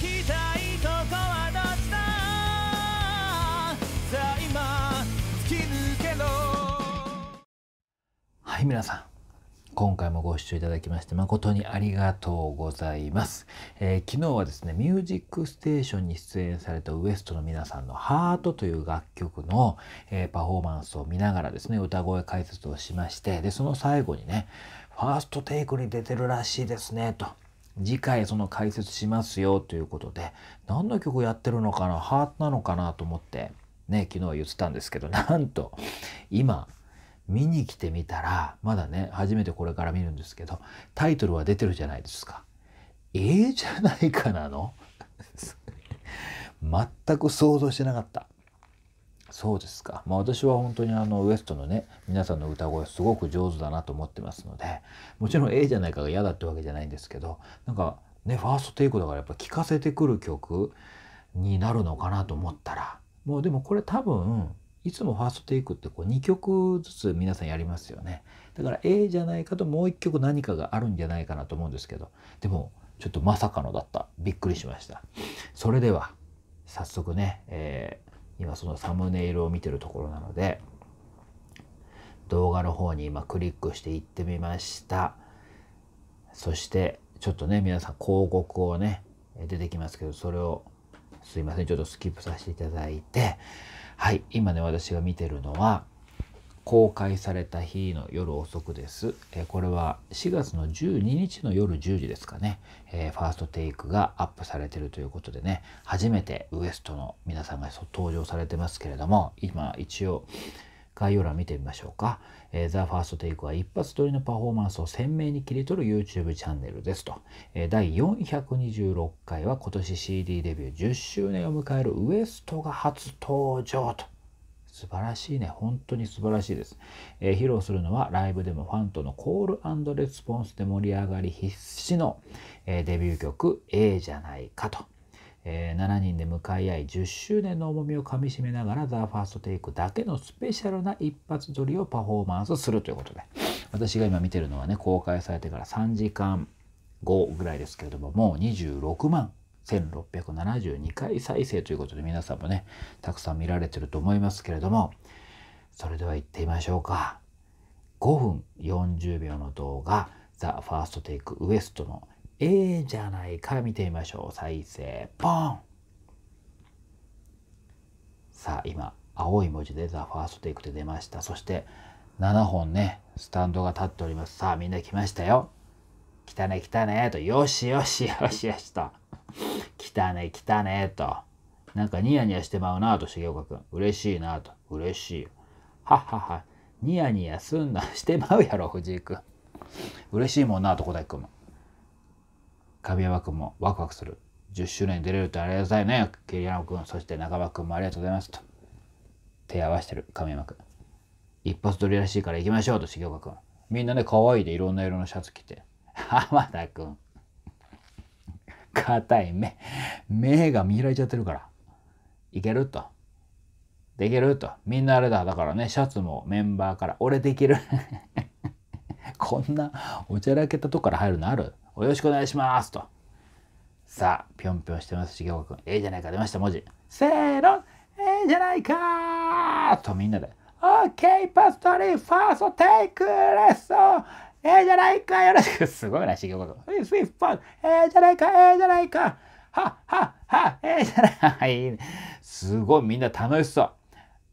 きたいとこはどっちださあ今突き抜けろはい皆さん今回もご視聴いただきまして誠にありがとうございます、えー、昨日はですね「ミュージックステーション」に出演されたウエストの皆さんの「ハートという楽曲の、えー、パフォーマンスを見ながらですね歌声解説をしましてでその最後にね「ファーストテイクに出てるらしいですね」と次回その解説しますよということで何の曲やってるのかなハートなのかなと思ってね昨日は言ってたんですけど なんと今見に来てみたらまだね初めてこれから見るんですけどタイトルは出てるじゃないですか。ええー、じゃないかなの 全く想像してなかった。そうですか、まあ、私は本当にあのウエストのね皆さんの歌声すごく上手だなと思ってますのでもちろん「A じゃないか」が嫌だってわけじゃないんですけどなんかねファーストテイクだからやっぱ聴かせてくる曲になるのかなと思ったらもうでもこれ多分いつもファーストテイクってこう2曲ずつ皆さんやりますよねだから A じゃないかともう1曲何かがあるんじゃないかなと思うんですけどでもちょっとまさかのだったびっくりしましたそれでは早速ね、え今そのサムネイルを見てるところなので、動画の方に今クリックしていってみました。そして、ちょっとね、皆さん広告をね、出てきますけど、それを、すいません、ちょっとスキップさせていただいて、はい、今ね、私が見てるのは、公開された日の夜遅くです。えこれは4月の12日の夜10時ですかね、えファーストテイクがアップされてるということでね、初めてウエストの皆さんが登場されてますけれども、今一応、概要欄見てみましょうか。えー、ザ・ファーストテイクは一発撮りのパフォーマンスを鮮明に切り取る YouTube チャンネルですと。えー、第426回は今年 CD デビュー10周年を迎えるウエストが初登場と素晴らしいね。本当に素晴らしいです。えー、披露するのはライブでもファンとのコールレスポンスで盛り上がり必至の、えー、デビュー曲 A じゃないかと。えー、7人で向かい合い10周年の重みをかみしめながら THEFIRSTTAKE だけのスペシャルな一発撮りをパフォーマンスするということで私が今見てるのはね公開されてから3時間後ぐらいですけれどももう26万1672回再生ということで皆さんもねたくさん見られてると思いますけれどもそれでは行ってみましょうか5分40秒の動画「ザ・ファーストテイクウエストの「A じゃないか」見てみましょう再生ポンさあ今青い文字で「ザ・ファーストテイクで出ましたそして7本ねスタンドが立っておりますさあみんな来ましたよ来たね来たねとよしよしよしよしと。来たね、来たね、と。なんかニヤニヤしてまうなと、重岡ん。嬉しいなと。嬉しい。はっはっは。ニヤニヤすんな。してまうやろ、藤井君。嬉しいもんなと、小田君も。神山君もワクワクする。10周年出れるってありがたいね、桐山君。そして中間君もありがとうございますと。手合わせてる、神山君。一発撮りらしいから行きましょうと、重岡ん。みんなね、可愛いでいろんな色のシャツ着て。浜田君。硬い目。目が見開いちゃってるから。いけると。できると。みんなあれだ。だからね、シャツもメンバーから、俺できる。こんなおちゃらけたとこから入るのあるおよろしくお願いしますと。さあ、ぴょんぴょんしてます、重くんええー、じゃないか。出ました、文字。せーの、ええー、じゃないかとみんなで。OK! パストリーファーストテイクレッスンええじゃないかよろしくすごいな、重え君。スイフパンええじゃないかええじゃないかはははええじゃないすごい、みんな楽しそう。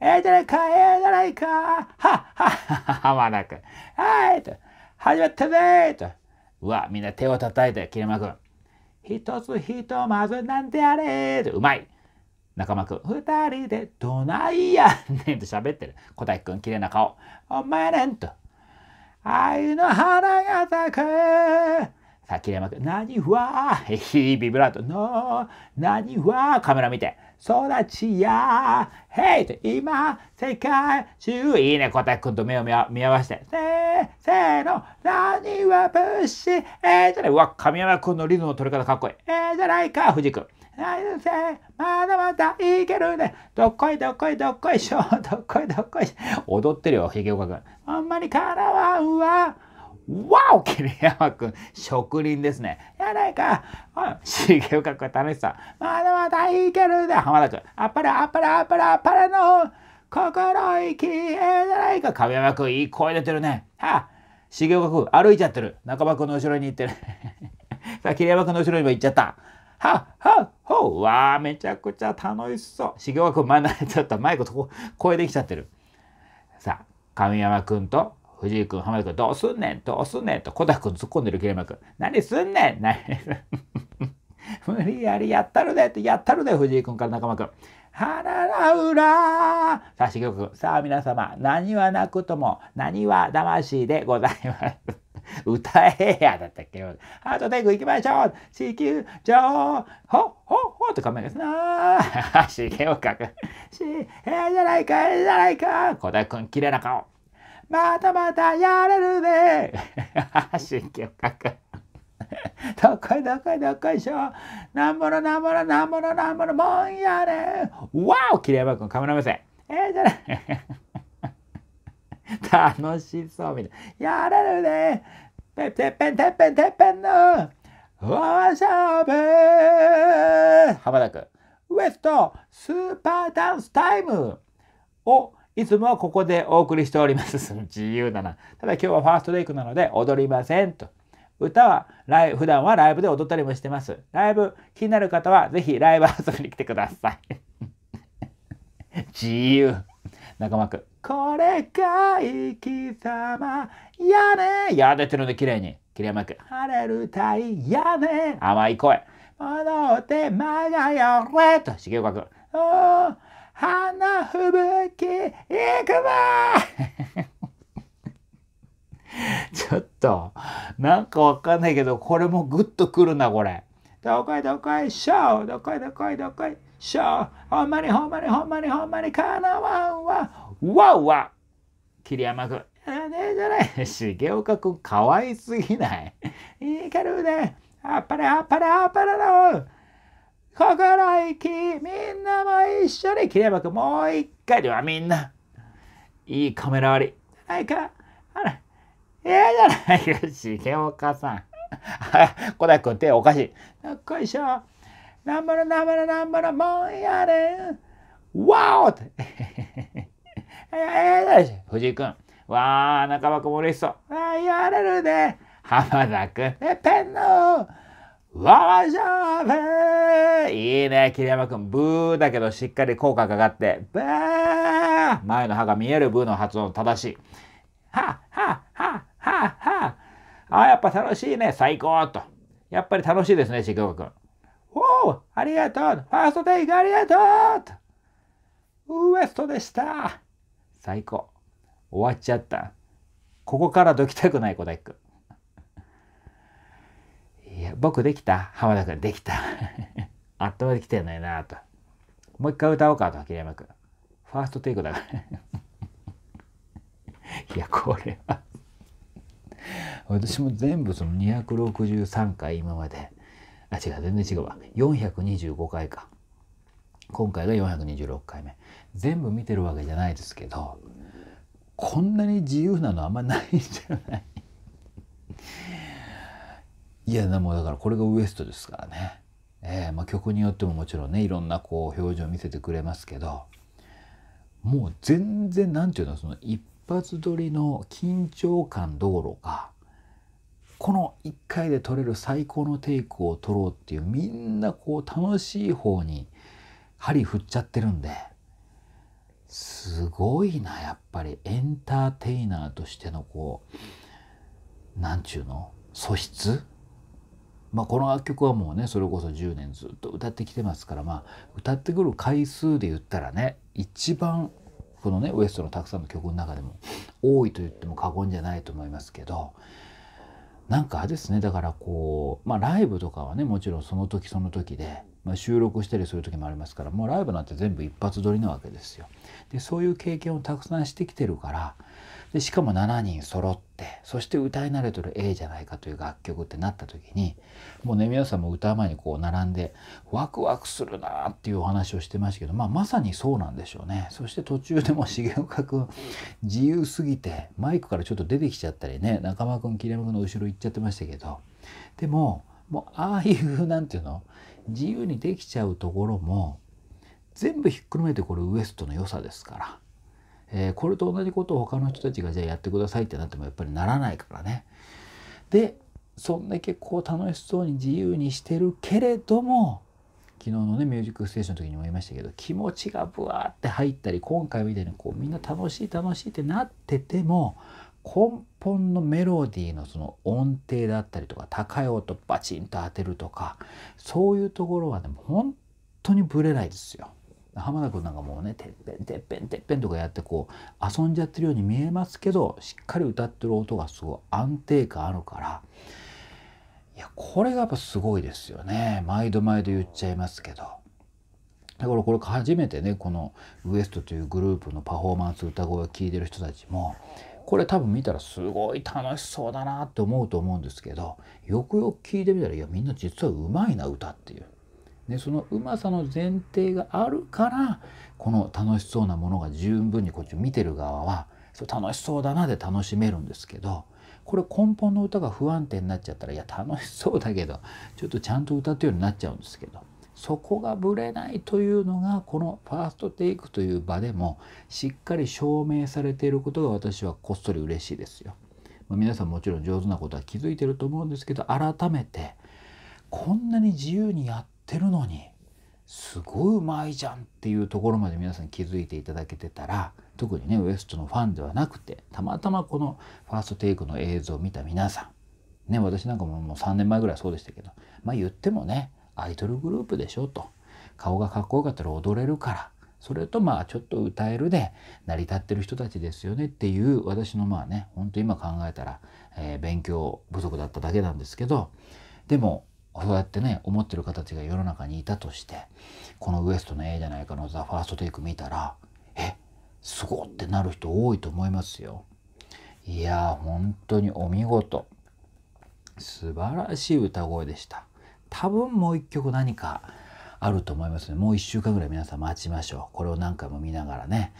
ええじゃないかええじゃないかははははまなく。はいと。始まったぜと。うわ、みんな手を叩いて、桐山君。一つひとまずなんてあれと。うまい仲間くん、二人でどないやねんと喋ってる。小田井くん、綺麗な顔。お前ねんと。愛の花が咲くさあ、切れまく。何は、ヒービブラートの、何は、カメラ見て。育ちや、ヘイと今、世界中、いいね、小田君と目を見合わせて。せー、せーの、何はプッシュ、えー、じゃない、うわ、神山君のリズムの取り方かっこいい。えー、じゃないか、藤君。ライまだまだいけるね。どっこいどっこいどっこいしょ。どっこいどっこい踊ってるよ、ひげおかくん。ほんまにからわうわ。わお桐山くん植林ですね。やないか重かくん楽しさ。まだまだいけるね。浜田くん。あっぱれあっぱれあっぱれあっぱれの心意気えじゃないか。亀山くんいい声出てるね。はあ、重岡くん歩いちゃってる。中場くんの後ろに行ってる。さあ桐山くんの後ろにも行っちゃった。はっはっほうわあめちゃくちゃ楽しそう。重岡君真ん中ちょっとマイクとこ声できちゃってる。さあ神山君と藤井君浜田君どうすんねんどうすんねんと小田君突っ込んでる桐山君何すんねん何 無理やりやったるでってやったるで藤井君から仲間君。はららうらさあ、重岡君。さあ、皆様、何はなくとも、何は魂でございます。歌えやだったっけハートテイク行きましょう地球上ほっほっほとかめですなしげ をかく。し、えー、じゃないか、えじゃないか小田くん、綺麗な顔。またまたやれるねしげをかく。どこいどこいどこいしょなんぼろなんぼろなんぼろなんぼろもんやねわお桐ばくん、かむら線せ。えじゃない楽しそうみたいな。やれるねてっぺんてっぺんてっぺんのしゃべ浜田君。ウエストスーパーダンスタイムをいつもここでお送りしております。自由だな。ただ今日はファーストデイクなので踊りませんと。歌はライ普段はライブで踊ったりもしてます。ライブ気になる方はぜひライブ遊びに来てください。自由。仲間くん。これが生き様やねや出てるんで綺麗に桐山君晴れるいやね甘い声戻ってまがよれと重岡ん。お花吹雪いくぞ ちょっと、なんかわかんないけど、これもグッとくるな、これ。どこいどこい、ショーどこいどこいどこい、ショーほんまにほんまにほんまにほんまにかなわんわ。わうわ桐山君。あねえじゃない。重岡君、かわいすぎない。いいけるね。あっぱれあっぱれあっぱれの。心意気、みんなも一緒に桐山君、もう一回ではみんな。いいカメラ割り。あないか。あら、ええじゃないか。重岡さん。小田君、手おかしい。どっこいしょ。なんぼのなんぼのなんぼのもんやれ。わおって。えー、し藤井君。わあ、中箱君も嬉しそう。あやれるね。浜田君、え、ペンのわあ、シャーブいいね、桐山君。ブーだけどしっかり効果かかって。ブー前の歯が見えるブーの発音正しい。はははははあやっぱ楽しいね。最高と。やっぱり楽しいですね、重くん。おおありがとうファーストテイクありがとうウエストでした最高。終わっちゃった。ここからどきたくない、小田君。いや、僕できた浜田君できた。あっという間に来てんのよなと。もう一回歌おうかと、桐山君。ファーストテイクだから。いや、これは私も全部その263回今まで。あ、違う、全然違うわ。425回か。今回が426回目全部見てるわけじゃないですけどこんなに自由なのあんまないんじゃない いやでもだからこれがウエストですからね、えーまあ、曲によってももちろんねいろんなこう表情を見せてくれますけどもう全然何て言うのその一発撮りの緊張感どころかこの1回で撮れる最高のテイクを撮ろうっていうみんなこう楽しい方に針振っちゃってるんですごいなやっぱりエンターテイナーとしてのこう何ちゅうの素質まあ、この楽曲はもうねそれこそ10年ずっと歌ってきてますから、まあ、歌ってくる回数で言ったらね一番このねウエストのたくさんの曲の中でも多いと言っても過言じゃないと思いますけどなんかですねだからこう、まあ、ライブとかはねもちろんその時その時でまあ、収録したりする時もありますからもうライブなんて全部一発撮りなわけですよ。でそういう経験をたくさんしてきてるからでしかも7人揃ってそして歌い慣れてる「A じゃないか」という楽曲ってなった時にもうね皆さんも歌う前にこう並んでワクワクするなっていうお話をしてましたけど、まあ、まさにそうなんでしょうね。そして途中でも重岡君自由すぎてマイクからちょっと出てきちゃったりね中間君桐山君の後ろ行っちゃってましたけどでももうああいうなんていうの自由にできちゃうところも全部ひっくるめてこれウエストの良さですから、えー、これと同じことを他の人たちがじゃあやってくださいってなってもやっぱりならないからね。でそんだけこう楽しそうに自由にしてるけれども昨日のね「ミュージックステーション」の時にも言いましたけど気持ちがブワーって入ったり今回みたいにこうみんな楽しい楽しいってなってても根本のメロディーのその音程だったりとか高い音バチンと当てるとかそういうところはね本当にブレないですよ。浜田君なんかもうねてっぺんてっぺんてっぺんとかやってこう遊んじゃってるように見えますけどしっかり歌ってる音がすごい安定感あるからいやこれがやっぱすごいですよね毎度毎度言っちゃいますけど。だからこれ初めてねこの WEST というグループのパフォーマンス歌声を聴いてる人たちもこれ多分見たらすごい楽しそうだなって思うと思うんですけどよくよく聞いてみたらいやみんな実はうまいな歌っていう。でそのうまさの前提があるからこの楽しそうなものが十分にこっち見てる側は楽しそうだなで楽しめるんですけどこれ根本の歌が不安定になっちゃったらいや楽しそうだけどちょっとちゃんと歌ってるようになっちゃうんですけどそこがぶれないというのがこのファーストテイクという場でもしっかり証明されていることが私はこっそり嬉しいですよ。ま皆さんもちろん上手なことは気づいてると思うんですけど改めてこんなに自由にやってるのにすごいうまいじゃんっていうところまで皆さん気づいていただけてたら特にねウエストのファンではなくてたまたまこのファーストテイクの映像を見た皆さんね私なんかももう3年前ぐらいそうでしたけどまあ言ってもねアイドルグループでしょと顔がかっこよかったら踊れるからそれとまあちょっと歌えるで成り立ってる人たちですよねっていう私のまあねほんと今考えたら、えー、勉強不足だっただけなんですけどでもそうやってね思ってる方たちが世の中にいたとしてこのウエストの A じゃないかの「ザ・ファーストテイク見たらえすごってなる人多いと思いますよ。いや本当にお見事素晴らしい歌声でした。多分もう一曲何かあると思いますね。もう1週間ぐらい皆さん待ちましょう。これを何回も見ながらね。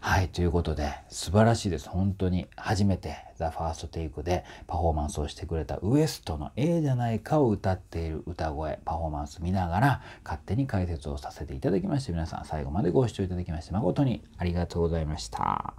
はい、ということで、素晴らしいです。本当に初めて The First Take でパフォーマンスをしてくれたウエストの A じゃないかを歌っている歌声、パフォーマンス見ながら勝手に解説をさせていただきまして、皆さん最後までご視聴いただきまして誠にありがとうございました。